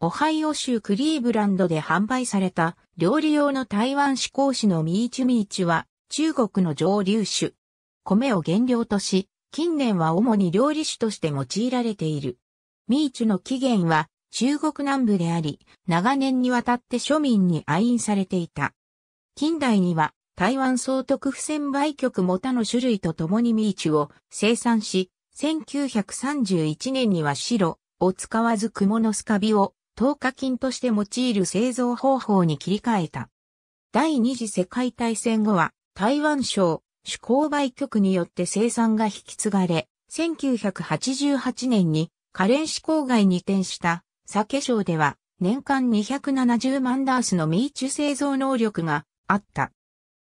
オハイオ州クリーブランドで販売された料理用の台湾志向紙のミーチュミーチュは中国の蒸留酒。米を原料とし、近年は主に料理酒として用いられている。ミーチュの起源は中国南部であり、長年にわたって庶民に愛飲されていた。近代には台湾総督府専売局も他の種類と共にミーチュを生産し、1931年には白を使わず蜘蛛のスカビを糖化菌として用いる製造方法に切り替えた。第二次世界大戦後は台湾省主購売局によって生産が引き継がれ、1988年にカレン市郊外に移転した酒省では年間270万ダースのミーチュ製造能力があった。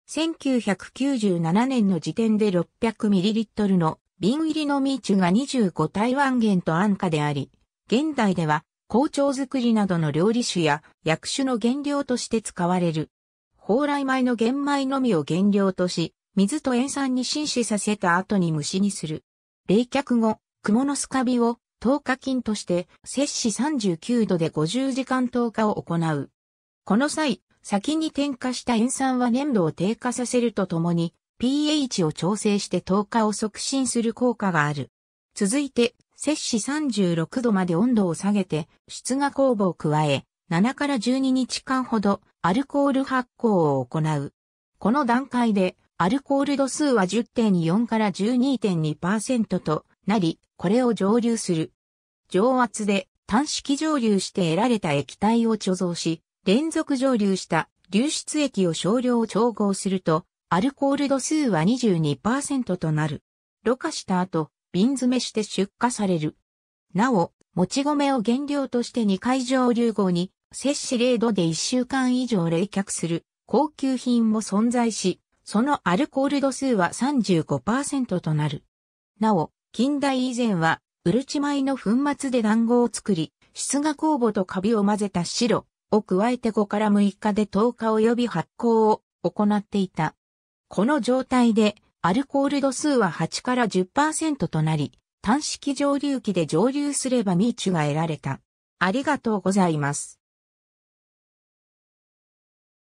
1997年の時点で 600ml の瓶入りのミーチュが25台湾元と安価であり、現代では紅茶作りなどの料理酒や薬酒の原料として使われる。蓬莱米の玄米のみを原料とし、水と塩酸に浸死させた後に蒸しにする。冷却後、蜘蛛のスカビを糖化菌として摂氏39度で50時間糖化を行う。この際、先に添加した塩酸は粘度を低下させるとともに、pH を調整して糖化を促進する効果がある。続いて、摂氏36度まで温度を下げて、出芽酵母を加え、7から12日間ほどアルコール発酵を行う。この段階で、アルコール度数は10.4から12.2%となり、これを蒸留する。蒸圧で単式蒸留して得られた液体を貯蔵し、連続蒸留した流出液を少量調合すると、アルコール度数は22%となる。ろ過した後、瓶詰めして出荷される。なお、もち米を原料として2回上流後に、摂氏0度で1週間以上冷却する高級品も存在し、そのアルコール度数は35%となる。なお、近代以前は、うるち米の粉末で団子を作り、出が酵母とカビを混ぜた白を加えて5から6日で10日及び発酵を行っていた。この状態でアルコール度数は8から10%となり、単式蒸留器で蒸留すればミーチュが得られた。ありがとうございます。